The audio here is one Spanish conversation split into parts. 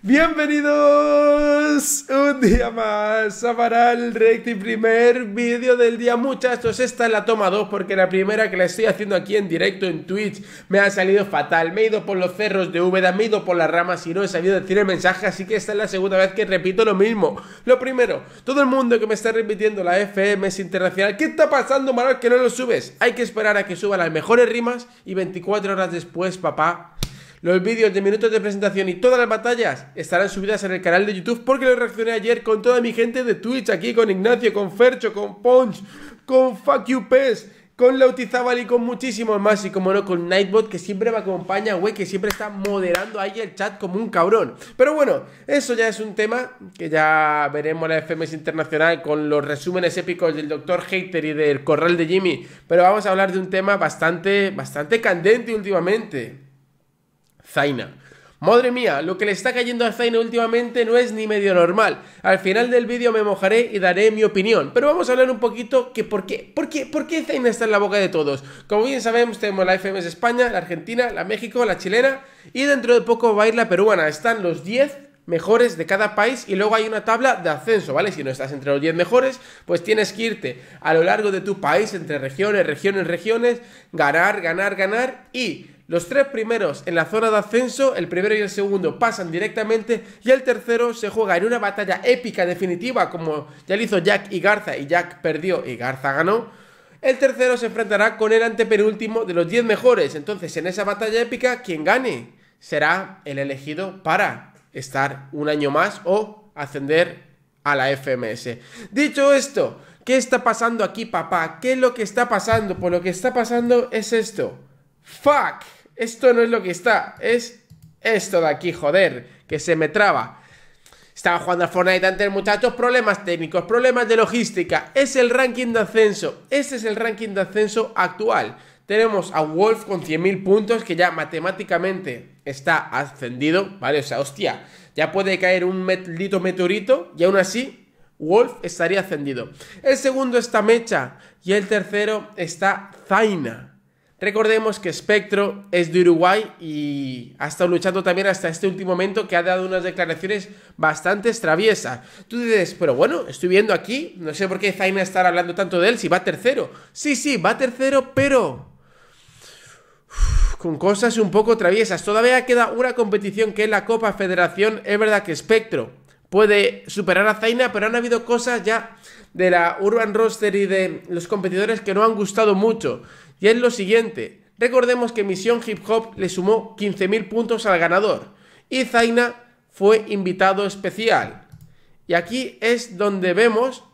Bienvenidos un día más a Maral Reiki, y primer vídeo del día muchachos, esta es la toma 2 porque la primera que la estoy haciendo aquí en directo en Twitch me ha salido fatal, me he ido por los cerros de Úbeda, me he ido por las ramas y no he sabido decir el mensaje así que esta es la segunda vez que repito lo mismo lo primero, todo el mundo que me está repitiendo la FM es internacional, ¿qué está pasando Maral que no lo subes? Hay que esperar a que suban las mejores rimas y 24 horas después papá los vídeos de minutos de presentación y todas las batallas estarán subidas en el canal de YouTube porque lo reaccioné ayer con toda mi gente de Twitch, aquí con Ignacio, con Fercho, con Punch, con Fuck You Pes, con Lautizabal y con muchísimos más. Y como no, con Nightbot, que siempre me acompaña, güey, que siempre está moderando ahí el chat como un cabrón. Pero bueno, eso ya es un tema que ya veremos la FMS Internacional con los resúmenes épicos del Dr. Hater y del Corral de Jimmy. Pero vamos a hablar de un tema bastante, bastante candente últimamente. Zaina. Madre mía, lo que le está cayendo a Zaina últimamente no es ni medio normal. Al final del vídeo me mojaré y daré mi opinión. Pero vamos a hablar un poquito que por qué, por qué, por qué Zaina está en la boca de todos. Como bien sabemos, tenemos la FMS España, la Argentina, la México, la chilena y dentro de poco va a ir la peruana. Están los 10 mejores de cada país y luego hay una tabla de ascenso, ¿vale? Si no estás entre los 10 mejores, pues tienes que irte a lo largo de tu país, entre regiones, regiones, regiones, ganar, ganar, ganar y los tres primeros en la zona de ascenso, el primero y el segundo pasan directamente y el tercero se juega en una batalla épica definitiva como ya lo hizo Jack y Garza y Jack perdió y Garza ganó. El tercero se enfrentará con el antepenúltimo de los 10 mejores. Entonces en esa batalla épica quien gane será el elegido para estar un año más o ascender a la FMS. Dicho esto, ¿qué está pasando aquí papá? ¿Qué es lo que está pasando? Pues lo que está pasando es esto. Fuck, esto no es lo que está, es esto de aquí, joder, que se me traba. Estaba jugando a Fortnite antes, muchachos, problemas técnicos, problemas de logística. Es el ranking de ascenso, este es el ranking de ascenso actual. Tenemos a Wolf con 100.000 puntos que ya matemáticamente está ascendido, ¿vale? O sea, hostia, ya puede caer un metlito meteorito y aún así Wolf estaría ascendido. El segundo está Mecha y el tercero está Zaina. Recordemos que Spectro es de Uruguay y ha estado luchando también hasta este último momento que ha dado unas declaraciones bastante traviesas. Tú dices, pero bueno, estoy viendo aquí, no sé por qué Zaina está hablando tanto de él si va tercero. Sí, sí, va tercero, pero con cosas un poco traviesas. Todavía queda una competición que es la Copa Federación. Es verdad que Spectro puede superar a Zaina, pero han habido cosas ya de la Urban Roster y de los competidores que no han gustado mucho. Y es lo siguiente, recordemos que Misión Hip Hop le sumó 15.000 puntos al ganador y Zaina fue invitado especial. Y aquí es donde vemos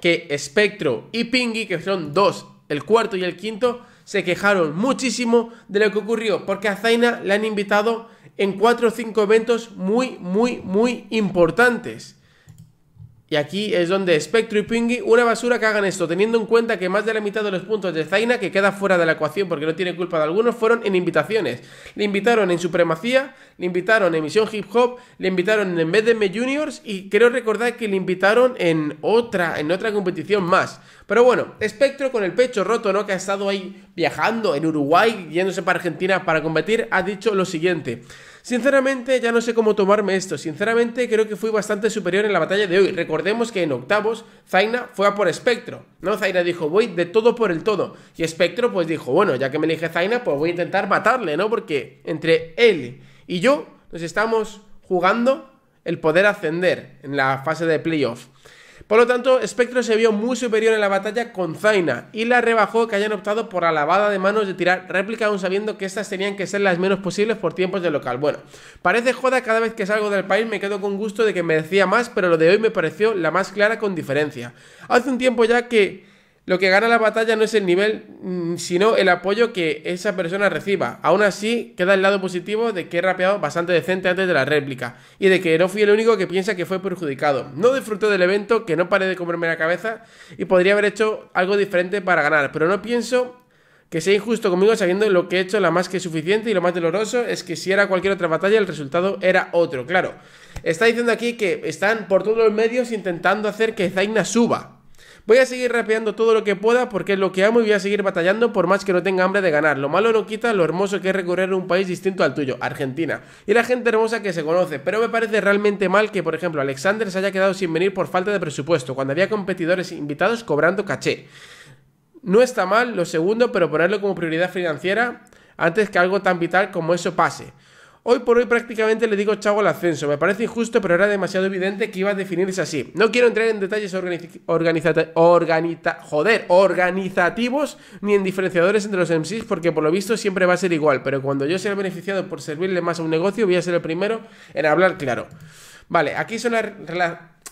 que Spectro y Pingy, que son dos, el cuarto y el quinto, se quejaron muchísimo de lo que ocurrió, porque a Zaina le han invitado en cuatro o cinco eventos muy, muy, muy importantes. Y aquí es donde Spectro y Pingui, una basura que hagan esto, teniendo en cuenta que más de la mitad de los puntos de Zaina, que queda fuera de la ecuación porque no tiene culpa de algunos, fueron en invitaciones. Le invitaron en Supremacía, le invitaron en Misión Hip Hop, le invitaron en BDM Juniors y creo recordar que le invitaron en otra, en otra competición más. Pero bueno, Spectro con el pecho roto, ¿no? Que ha estado ahí viajando en Uruguay, yéndose para Argentina para competir, ha dicho lo siguiente. Sinceramente, ya no sé cómo tomarme esto. Sinceramente, creo que fui bastante superior en la batalla de hoy. Recordemos que en octavos, Zaina fue a por Espectro. ¿No? Zaina dijo, voy de todo por el todo. Y Espectro, pues dijo, bueno, ya que me elige Zaina, pues voy a intentar matarle, ¿no? Porque entre él y yo nos estamos jugando el poder ascender en la fase de playoff. Por lo tanto, Spectre se vio muy superior en la batalla con Zaina y la rebajó que hayan optado por la lavada de manos de tirar réplica aun sabiendo que estas tenían que ser las menos posibles por tiempos de local. Bueno, parece joda cada vez que salgo del país me quedo con gusto de que merecía más, pero lo de hoy me pareció la más clara con diferencia. Hace un tiempo ya que lo que gana la batalla no es el nivel, mm, sino el apoyo que esa persona reciba. Aún así, queda el lado positivo de que he rapeado bastante decente antes de la réplica y de que no fui el único que piensa que fue perjudicado. No disfruté del evento, que no paré de comerme la cabeza y podría haber hecho algo diferente para ganar, pero no pienso que sea injusto conmigo sabiendo lo que he hecho la más que suficiente y lo más doloroso es que si era cualquier otra batalla el resultado era otro, claro. Está diciendo aquí que están por todos los medios intentando hacer que Zaina suba. Voy a seguir rapeando todo lo que pueda porque es lo que amo y voy a seguir batallando por más que no tenga hambre de ganar. Lo malo no quita lo hermoso que es recorrer un país distinto al tuyo, Argentina, y la gente hermosa que se conoce. Pero me parece realmente mal que, por ejemplo, Alexander se haya quedado sin venir por falta de presupuesto, cuando había competidores invitados cobrando caché. No está mal lo segundo, pero ponerlo como prioridad financiera antes que algo tan vital como eso pase. Hoy por hoy prácticamente le digo chavo al ascenso. Me parece injusto, pero era demasiado evidente que iba a definirse así. No quiero entrar en detalles organizativos ni en diferenciadores entre los MCs, porque por lo visto siempre va a ser igual. Pero cuando yo sea beneficiado por servirle más a un negocio, voy a ser el primero en hablar claro. Vale, aquí son las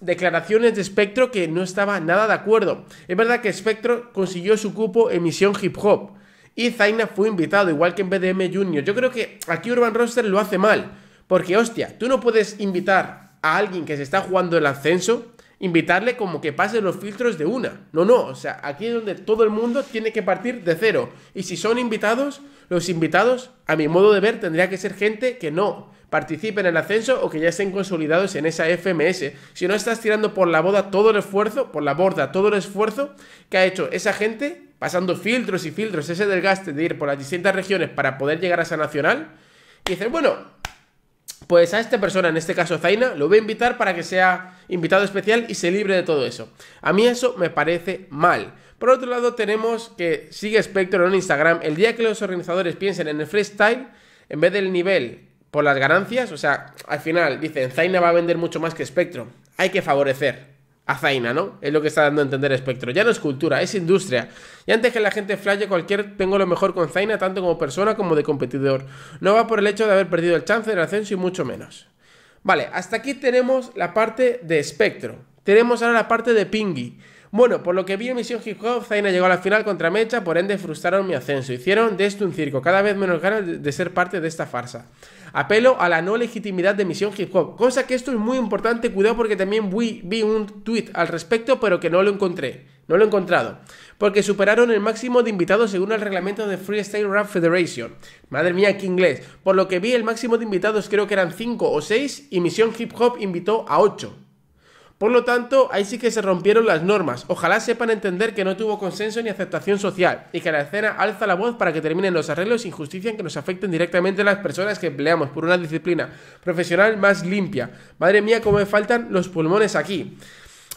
declaraciones de Spectro que no estaba nada de acuerdo. Es verdad que Spectro consiguió su cupo en misión hip hop y Zaina fue invitado, igual que en BDM Junior. Yo creo que aquí Urban Roster lo hace mal. Porque, hostia, tú no puedes invitar a alguien que se está jugando el ascenso, invitarle como que pase los filtros de una. No, no, o sea, aquí es donde todo el mundo tiene que partir de cero. Y si son invitados, los invitados, a mi modo de ver, tendría que ser gente que no participen en el ascenso o que ya estén consolidados en esa FMS. Si no estás tirando por la boda todo el esfuerzo, por la borda todo el esfuerzo que ha hecho esa gente, pasando filtros y filtros, ese desgaste de ir por las distintas regiones para poder llegar a esa nacional, y dices, bueno, pues a esta persona, en este caso Zaina, lo voy a invitar para que sea invitado especial y se libre de todo eso. A mí eso me parece mal. Por otro lado, tenemos que sigue Spectre en Instagram. El día que los organizadores piensen en el freestyle, en vez del nivel por las ganancias, o sea, al final dicen, Zaina va a vender mucho más que Spectro, Hay que favorecer a Zaina, ¿no? Es lo que está dando a entender Spectro. Ya no es cultura, es industria. Y antes que la gente flaye cualquier, tengo lo mejor con Zaina, tanto como persona como de competidor. No va por el hecho de haber perdido el chance del ascenso y mucho menos. Vale, hasta aquí tenemos la parte de Spectro. Tenemos ahora la parte de Pingy. Bueno, por lo que vi en Misión Hip Hop, Zaina llegó a la final contra Mecha, por ende frustraron mi ascenso. Hicieron de esto un circo, cada vez menos ganas de ser parte de esta farsa. Apelo a la no legitimidad de Misión Hip Hop, cosa que esto es muy importante, cuidado porque también vi un tweet al respecto, pero que no lo encontré. No lo he encontrado. Porque superaron el máximo de invitados según el reglamento de Freestyle Rap Federation. Madre mía, qué inglés. Por lo que vi, el máximo de invitados creo que eran 5 o 6 y Misión Hip Hop invitó a 8. Por lo tanto, ahí sí que se rompieron las normas. Ojalá sepan entender que no tuvo consenso ni aceptación social y que la escena alza la voz para que terminen los arreglos y e injusticias que nos afecten directamente a las personas que empleamos por una disciplina profesional más limpia. Madre mía, cómo me faltan los pulmones aquí.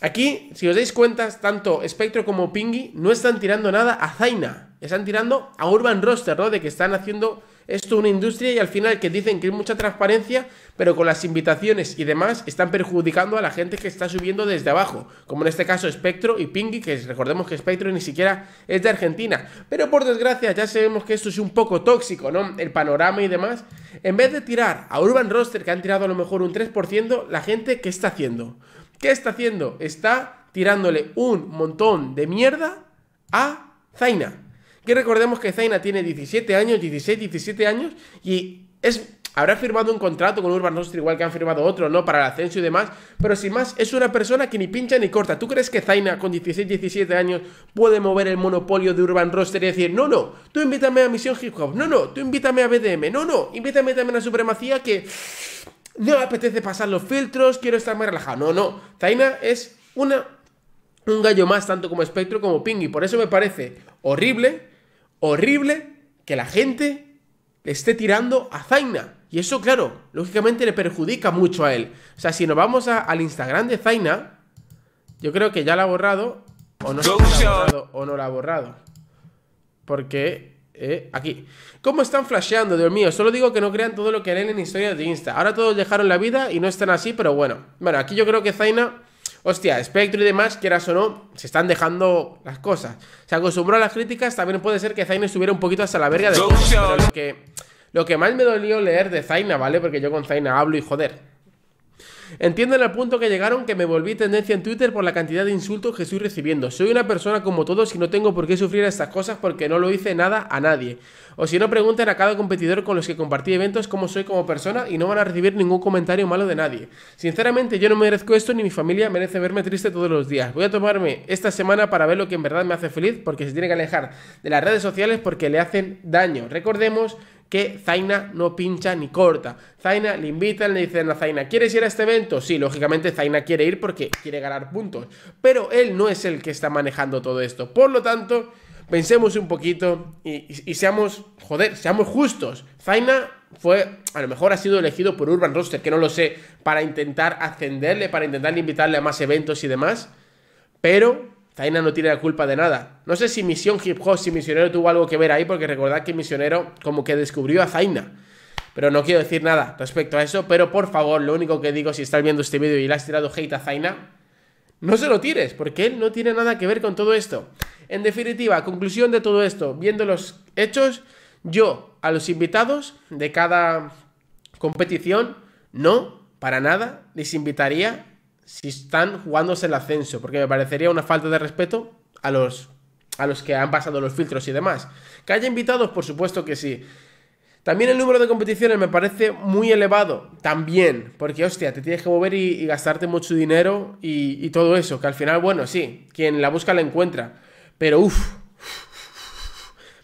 Aquí, si os dais cuenta, tanto Spectro como Pingui no están tirando nada a Zaina, están tirando a Urban Roster, ¿no? De que están haciendo esto es una industria y al final que dicen que hay mucha transparencia, pero con las invitaciones y demás están perjudicando a la gente que está subiendo desde abajo, como en este caso Spectro y Pingui, que recordemos que Spectro ni siquiera es de Argentina. Pero por desgracia ya sabemos que esto es un poco tóxico, ¿no? El panorama y demás. En vez de tirar a Urban Roster, que han tirado a lo mejor un 3%, la gente, ¿qué está haciendo? ¿Qué está haciendo? Está tirándole un montón de mierda a Zaina. Que recordemos que Zaina tiene 17 años, 16, 17 años y es habrá firmado un contrato con Urban Roster, igual que han firmado otro, ¿no? Para el ascenso y demás. Pero sin más, es una persona que ni pincha ni corta. ¿Tú crees que Zaina, con 16, 17 años, puede mover el monopolio de Urban Roster y decir, no, no, tú invítame a Misión Hip Hop, no, no, tú invítame a BDM, no, no, invítame también a Supremacía que no me apetece pasar los filtros, quiero estar más relajado. No, no, Zaina es una, un gallo más, tanto como Spectro como y Por eso me parece horrible horrible que la gente le esté tirando a Zaina. Y eso, claro, lógicamente le perjudica mucho a él. O sea, si nos vamos al Instagram de Zaina, yo creo que ya la ha borrado o no, la ha borrado, o no la ha borrado. Porque eh, aquí. ¿Cómo están flasheando, Dios mío? Solo digo que no crean todo lo que leen en historias de Insta. Ahora todos dejaron la vida y no están así, pero bueno. Bueno, aquí yo creo que Zaina hostia, Spectre y demás, quieras o no, se están dejando las cosas. Se acostumbró a las críticas, también puede ser que Zaina estuviera un poquito hasta la verga de... lo que, lo que más me dolió leer de Zaina, ¿vale? Porque yo con Zaina hablo y joder, Entienden al punto que llegaron que me volví tendencia en Twitter por la cantidad de insultos que estoy recibiendo. Soy una persona como todos y no tengo por qué sufrir estas cosas porque no lo hice nada a nadie. O si no, pregunten a cada competidor con los que compartí eventos cómo soy como persona y no van a recibir ningún comentario malo de nadie. Sinceramente, yo no merezco esto ni mi familia merece verme triste todos los días. Voy a tomarme esta semana para ver lo que en verdad me hace feliz porque se tiene que alejar de las redes sociales porque le hacen daño. Recordemos que Zaina no pincha ni corta. Zaina le invitan, le dicen a Zaina, ¿quieres ir a este evento? Sí, lógicamente Zaina quiere ir porque quiere ganar puntos. Pero él no es el que está manejando todo esto. Por lo tanto, pensemos un poquito y, seamos, joder, seamos justos. Zaina fue, a lo mejor ha sido elegido por Urban Roster, que no lo sé, para intentar ascenderle, para intentar invitarle a más eventos y demás. Pero Zaina no tiene la culpa de nada. No sé si Misión Hip Hop, si Misionero tuvo algo que ver ahí, porque recordad que Misionero como que descubrió a Zaina. Pero no quiero decir nada respecto a eso, pero por favor, lo único que digo si estás viendo este vídeo y le has tirado hate a Zaina, no se lo tires, porque él no tiene nada que ver con todo esto. En definitiva, conclusión de todo esto, viendo los hechos, yo a los invitados de cada competición, no, para nada, les invitaría si están jugándose el ascenso, porque me parecería una falta de respeto a los, a los que han pasado los filtros y demás. Que haya invitados, por supuesto que sí. También el número de competiciones me parece muy elevado, también, porque hostia, te tienes que mover y, gastarte mucho dinero y, todo eso, que al final, bueno, sí, quien la busca la encuentra, pero uff,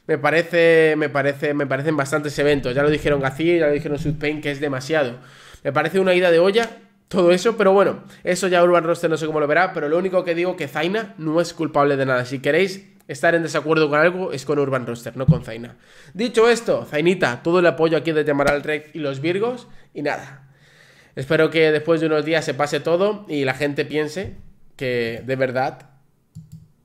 me parece, me parece, me parecen bastantes eventos, ya lo dijeron Gacir, ya lo dijeron Sudpain, que es demasiado. Me parece una ida de olla todo eso, pero bueno, eso ya Urban Roster no sé cómo lo verá, pero lo único que digo que Zaina no es culpable de nada. Si queréis estar en desacuerdo con algo, es con Urban Roster, no con Zaina. Dicho esto, Zainita, todo el apoyo aquí de llamar y los Virgos, y nada. Espero que después de unos días se pase todo y la gente piense que de verdad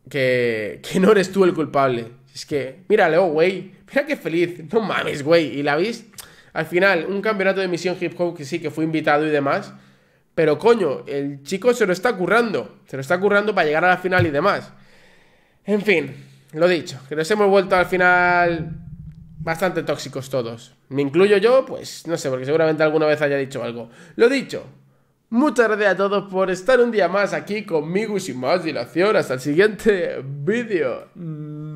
que, que no eres tú el culpable. Es que, míralo, güey, mira qué feliz, no mames, güey, y la viste. Al final, un campeonato de misión hip hop que sí, que fue invitado y demás, pero coño, el chico se lo está currando. Se lo está currando para llegar a la final y demás. En fin, lo dicho, que nos hemos vuelto al final bastante tóxicos todos. Me incluyo yo, pues no sé, porque seguramente alguna vez haya dicho algo. Lo dicho, muchas gracias a todos por estar un día más aquí conmigo y sin más dilación. Hasta el siguiente vídeo.